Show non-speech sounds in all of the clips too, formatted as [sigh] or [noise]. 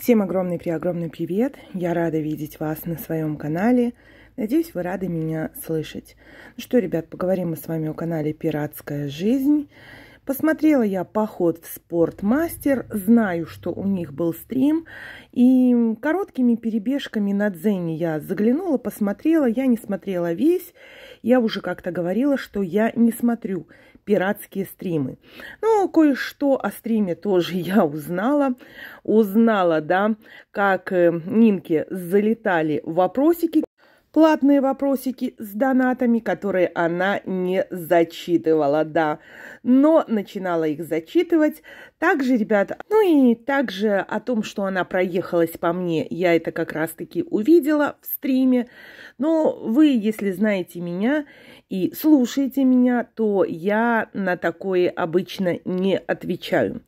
Всем огромный при огромный привет! Я рада видеть вас на своем канале. Надеюсь, вы рады меня слышать. Ну что, ребят, поговорим мы с вами о канале «Пиратская жизнь». Посмотрела я поход в спортмастер, знаю, что у них был стрим, и короткими перебежками на дзене я заглянула, посмотрела, я не смотрела весь, я уже как-то говорила, что я не смотрю пиратские стримы. Ну, кое-что о стриме тоже [laughs] я узнала. Узнала, да, как э, Нинке залетали вопросики платные вопросики с донатами, которые она не зачитывала, да. Но начинала их зачитывать. Также, ребята, ну и также о том, что она проехалась по мне, я это как раз-таки увидела в стриме. Но вы, если знаете меня и слушаете меня, то я на такое обычно не отвечаю.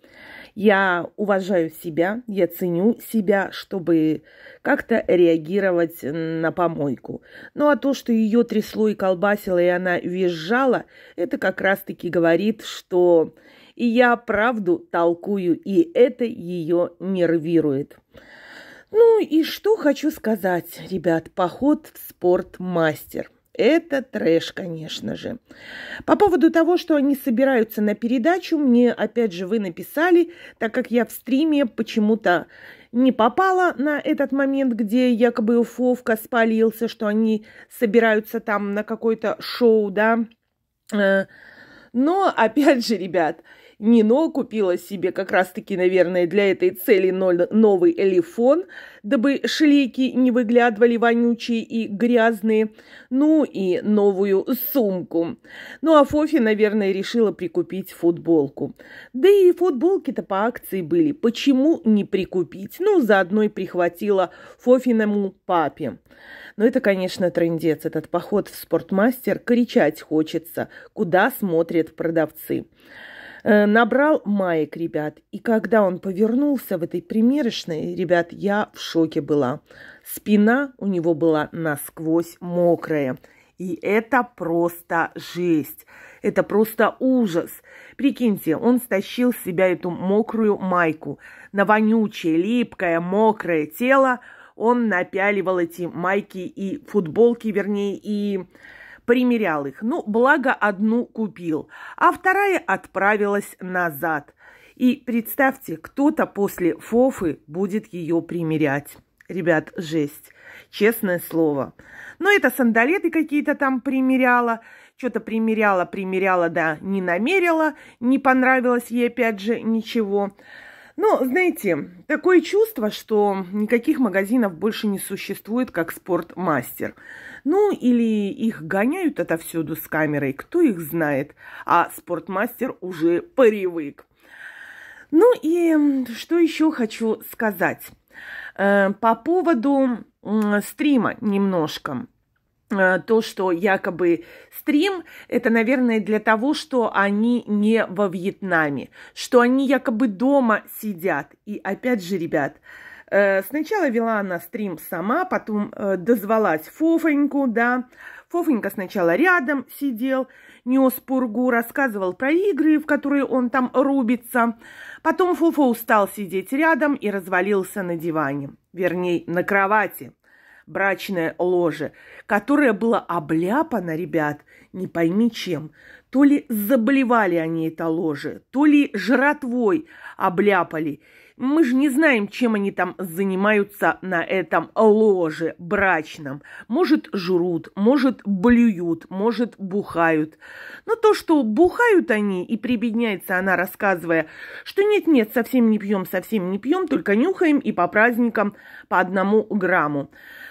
Я уважаю себя, я ценю себя, чтобы как-то реагировать на помойку. Ну а то, что ее трясло и колбасило, и она визжала, это как раз-таки говорит, что и я правду толкую, и это ее нервирует. Ну и что хочу сказать, ребят, поход в спортмастер – это трэш, конечно же. По поводу того, что они собираются на передачу, мне, опять же, вы написали, так как я в стриме почему-то не попала на этот момент, где якобы Фовка спалился, что они собираются там на какое-то шоу, да. Э, но, опять же, ребят, Нино купила себе как раз-таки, наверное, для этой цели новый элифон, дабы шлейки не выглядывали вонючие и грязные, ну и новую сумку. Ну а Фофи, наверное, решила прикупить футболку. Да и футболки-то по акции были, почему не прикупить? Ну, заодно и прихватила Фофиному папе. Но ну, это, конечно, трендец, этот поход в спортмастер, кричать хочется, куда смотрят продавцы. Э, набрал маек, ребят, и когда он повернулся в этой примерочной, ребят, я в шоке была. Спина у него была насквозь мокрая. И это просто жесть. Это просто ужас. Прикиньте, он стащил с себя эту мокрую майку. На вонючее, липкое, мокрое тело он напяливал эти майки и футболки, вернее, и примерял их. Ну, благо одну купил, а вторая отправилась назад. И представьте, кто-то после Фофы будет ее примерять. Ребят, жесть. Честное слово. Но ну, это сандалеты какие-то там примеряла. Что-то примеряла, примеряла, да, не намерила. Не понравилось ей, опять же, ничего. Но, ну, знаете, такое чувство, что никаких магазинов больше не существует, как «Спортмастер». Ну, или их гоняют отовсюду с камерой, кто их знает, а спортмастер уже привык. Ну и что еще хочу сказать э, по поводу стрима немножко э, то, что якобы стрим, это, наверное, для того, что они не во Вьетнаме, что они якобы дома сидят. И опять же, ребят, Э, сначала вела она стрим сама, потом э, дозвалась Фофоньку, да. Фофонька сначала рядом сидел, нес пургу, рассказывал про игры, в которые он там рубится. Потом Фофо устал сидеть рядом и развалился на диване, вернее, на кровати брачное ложе, которое было обляпано, ребят, не пойми чем. То ли заболевали они это ложе, то ли жратвой обляпали – мы же не знаем, чем они там занимаются на этом ложе брачном. Может, жрут, может, блюют, может, бухают. Но то, что бухают они, и прибедняется она, рассказывая, что нет-нет, совсем не пьем, совсем не пьем, только нюхаем и по праздникам по одному грамму.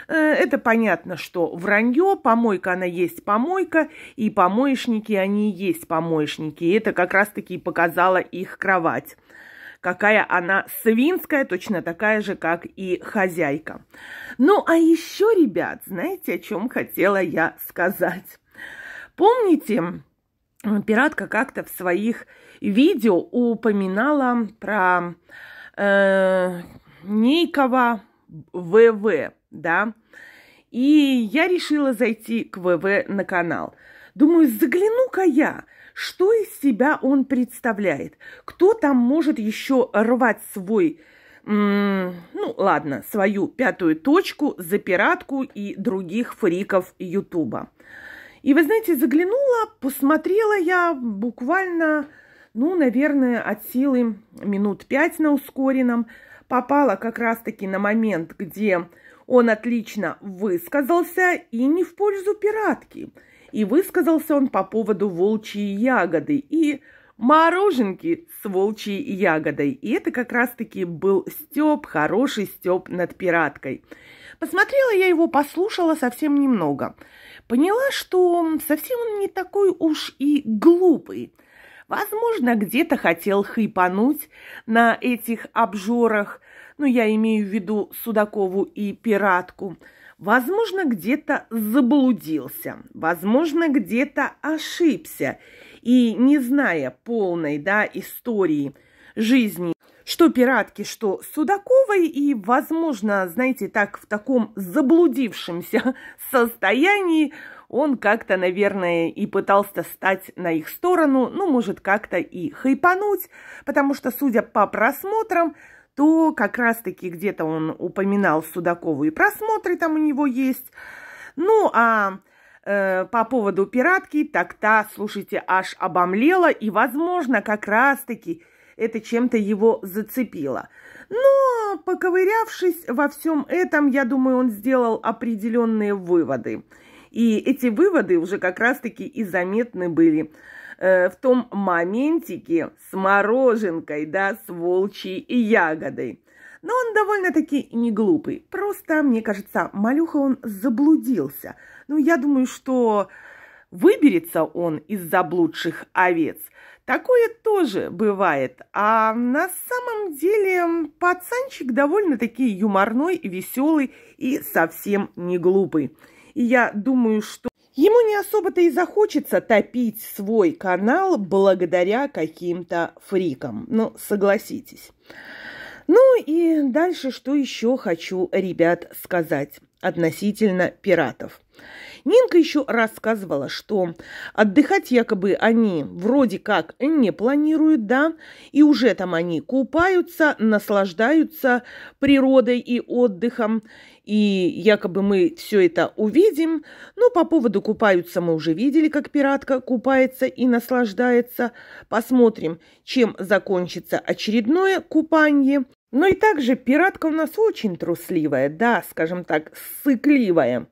Э, это понятно, что вранье, помойка она есть помойка, и помоечники они есть помоечники. И это как раз-таки показала их кровать какая она свинская, точно такая же, как и хозяйка. Ну, а еще, ребят, знаете, о чем хотела я сказать? Помните, пиратка как-то в своих видео упоминала про э, некого ВВ, да? И я решила зайти к ВВ на канал – Думаю, загляну-ка я, что из себя он представляет. Кто там может еще рвать свой, ну ладно, свою пятую точку за пиратку и других фриков Ютуба. И вы знаете, заглянула, посмотрела я буквально, ну, наверное, от силы минут пять на ускоренном. Попала как раз-таки на момент, где он отлично высказался и не в пользу пиратки – и высказался он по поводу волчьей ягоды и мороженки с волчьей ягодой. И это как раз-таки был Степ, хороший Степ над пираткой. Посмотрела я его, послушала совсем немного. Поняла, что совсем он не такой уж и глупый. Возможно, где-то хотел хайпануть на этих обжорах, ну, я имею в виду Судакову и пиратку – Возможно, где-то заблудился, возможно, где-то ошибся. И не зная полной да, истории жизни, что пиратки, что Судаковой, и, возможно, знаете, так в таком заблудившемся [laughs] состоянии он как-то, наверное, и пытался стать на их сторону, ну, может, как-то и хайпануть, потому что, судя по просмотрам, то как раз-таки где-то он упоминал Судакову и просмотры там у него есть. Ну, а э, по поводу пиратки, так та, слушайте, аж обомлела, и, возможно, как раз-таки это чем-то его зацепило. Но, поковырявшись во всем этом, я думаю, он сделал определенные выводы. И эти выводы уже как раз-таки и заметны были Э, в том моментике с мороженкой, да, с волчьей ягодой. Но он довольно-таки не глупый. Просто, мне кажется, малюха он заблудился. Ну, я думаю, что выберется он из заблудших овец. Такое тоже бывает. А на самом деле пацанчик довольно-таки юморной, веселый и совсем не глупый. И я думаю, что Ему не особо-то и захочется топить свой канал благодаря каким-то фрикам. Ну, согласитесь. Ну и дальше, что еще хочу, ребят, сказать относительно пиратов. Нинка еще рассказывала, что отдыхать якобы они вроде как не планируют, да, и уже там они купаются, наслаждаются природой и отдыхом, и якобы мы все это увидим. Но ну, по поводу купаются мы уже видели, как пиратка купается и наслаждается. Посмотрим, чем закончится очередное купание. Но и также пиратка у нас очень трусливая, да, скажем так, сыкливая.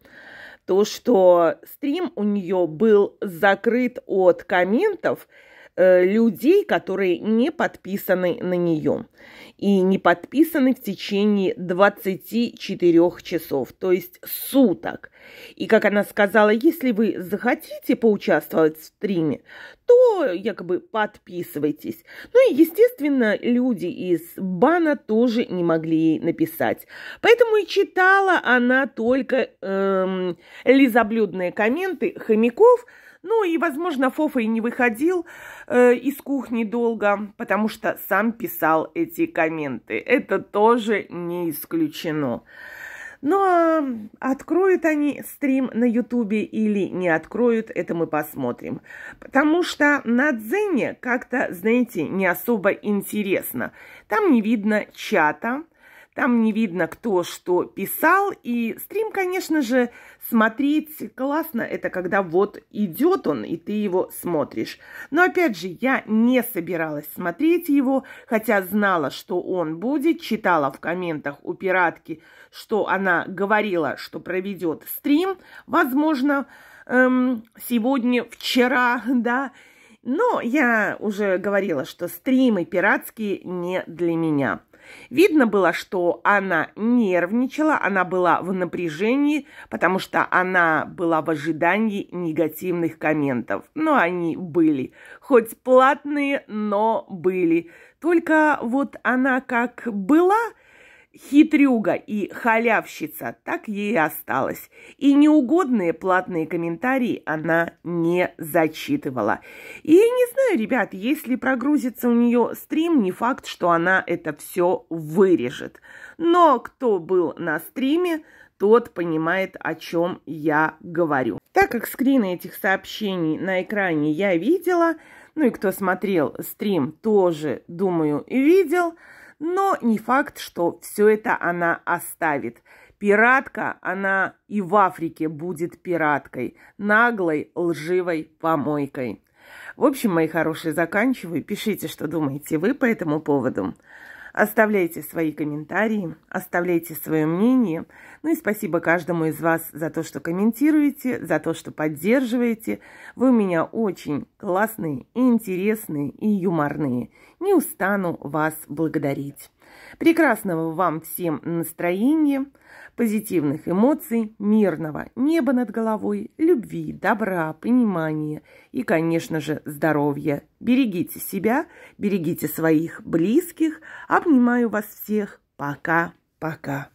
То, что стрим у нее был закрыт от комментов – Э, людей, которые не подписаны на нее и не подписаны в течение 24 часов, то есть суток. И, как она сказала, если вы захотите поучаствовать в стриме, то якобы подписывайтесь. Ну и, естественно, люди из бана тоже не могли ей написать. Поэтому и читала она только эм, лизоблюдные комменты хомяков – ну и, возможно, Фофа и не выходил э, из кухни долго, потому что сам писал эти комменты. Это тоже не исключено. Ну а откроют они стрим на Ютубе или не откроют, это мы посмотрим. Потому что на Дзене как-то, знаете, не особо интересно. Там не видно чата, там не видно, кто что писал. И стрим, конечно же, смотреть классно. Это когда вот идет он, и ты его смотришь. Но опять же, я не собиралась смотреть его, хотя знала, что он будет. Читала в комментах у пиратки, что она говорила, что проведет стрим. Возможно, эм, сегодня, вчера, [laughs] да. Но я уже говорила, что стримы пиратские не для меня. Видно было, что она нервничала, она была в напряжении, потому что она была в ожидании негативных комментов. Но они были. Хоть платные, но были. Только вот она как была хитрюга и халявщица, так ей и осталась. И неугодные платные комментарии она не зачитывала. И не знаю, ребят, если прогрузится у нее стрим, не факт, что она это все вырежет. Но кто был на стриме, тот понимает, о чем я говорю. Так как скрины этих сообщений на экране я видела, ну и кто смотрел стрим тоже, думаю, видел – но не факт, что все это она оставит. Пиратка, она и в Африке будет пираткой, наглой, лживой помойкой. В общем, мои хорошие, заканчиваю. Пишите, что думаете вы по этому поводу. Оставляйте свои комментарии, оставляйте свое мнение. Ну и спасибо каждому из вас за то, что комментируете, за то, что поддерживаете. Вы у меня очень классные, интересные и юморные. Не устану вас благодарить. Прекрасного вам всем настроения, позитивных эмоций, мирного неба над головой, любви, добра, понимания и, конечно же, здоровья. Берегите себя, берегите своих близких. Обнимаю вас всех. Пока-пока.